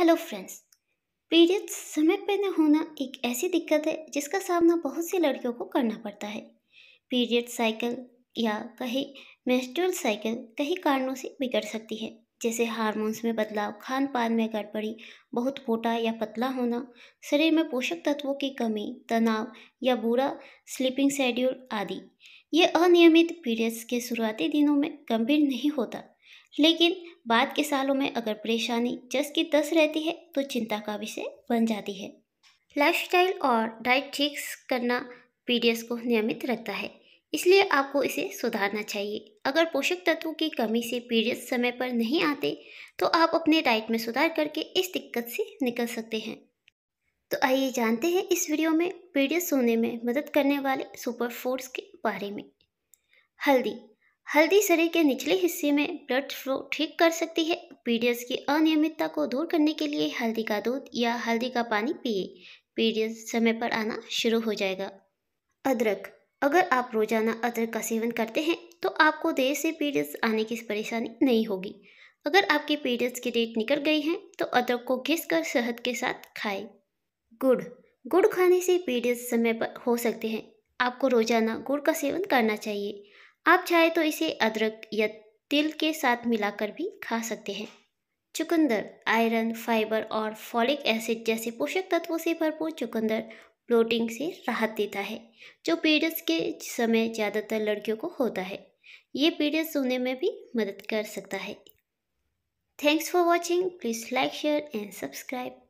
hello friends periods समय पर न होना एक ऐसी दिक्कत है जिसका सामना बहुत सी लड़कियों को करना पड़ता है पीरियड साइकिल या कहीं मेस्ट्रुअल साइकिल कई कारणों से बिगड़ सकती है जैसे हार्मोन्स में बदलाव खान पान में गड़बड़ी बहुत मोटा या पतला होना शरीर में पोषक तत्वों की कमी तनाव या बुरा स्लीपिंग शेड्यूल आदि ये अनियमित पीरियड्स के शुरुआती दिनों में गंभीर नहीं होता लेकिन बाद के सालों में अगर परेशानी जस की तस रहती है तो चिंता का विषय बन जाती है लाइफस्टाइल और डाइट ठीक करना पीडीएस को नियमित रखता है इसलिए आपको इसे सुधारना चाहिए अगर पोषक तत्वों की कमी से पीडीएस समय पर नहीं आते तो आप अपने डाइट में सुधार करके इस दिक्कत से निकल सकते हैं तो आइए जानते हैं इस वीडियो में पीडीएस होने में मदद करने वाले सुपर फूड्स के बारे में हल्दी हल्दी शरीर के निचले हिस्से में ब्लड फ्लो ठीक कर सकती है पीरियड्स की अनियमितता को दूर करने के लिए हल्दी का दूध या हल्दी का पानी पिए पीरियड्स समय पर आना शुरू हो जाएगा अदरक अगर आप रोजाना अदरक का सेवन करते हैं तो आपको देर से पीरियड्स आने की परेशानी नहीं होगी अगर आपके पीरियड्स की डेट निकल गई है तो अदरक को घिस कर शहद के साथ खाएं गुड़ गुड़ खाने से पीरियड्स समय पर हो सकते हैं आपको रोजाना गुड़ का सेवन करना चाहिए आप चाहे तो इसे अदरक या तिल के साथ मिलाकर भी खा सकते हैं चुकंदर आयरन फाइबर और फॉलिक एसिड जैसे पोषक तत्वों से भरपूर चुकंदर ब्लोटिंग से राहत देता है जो पीरियड्स के समय ज़्यादातर लड़कियों को होता है ये पीरियड्स होने में भी मदद कर सकता है thanks for watching please like share and subscribe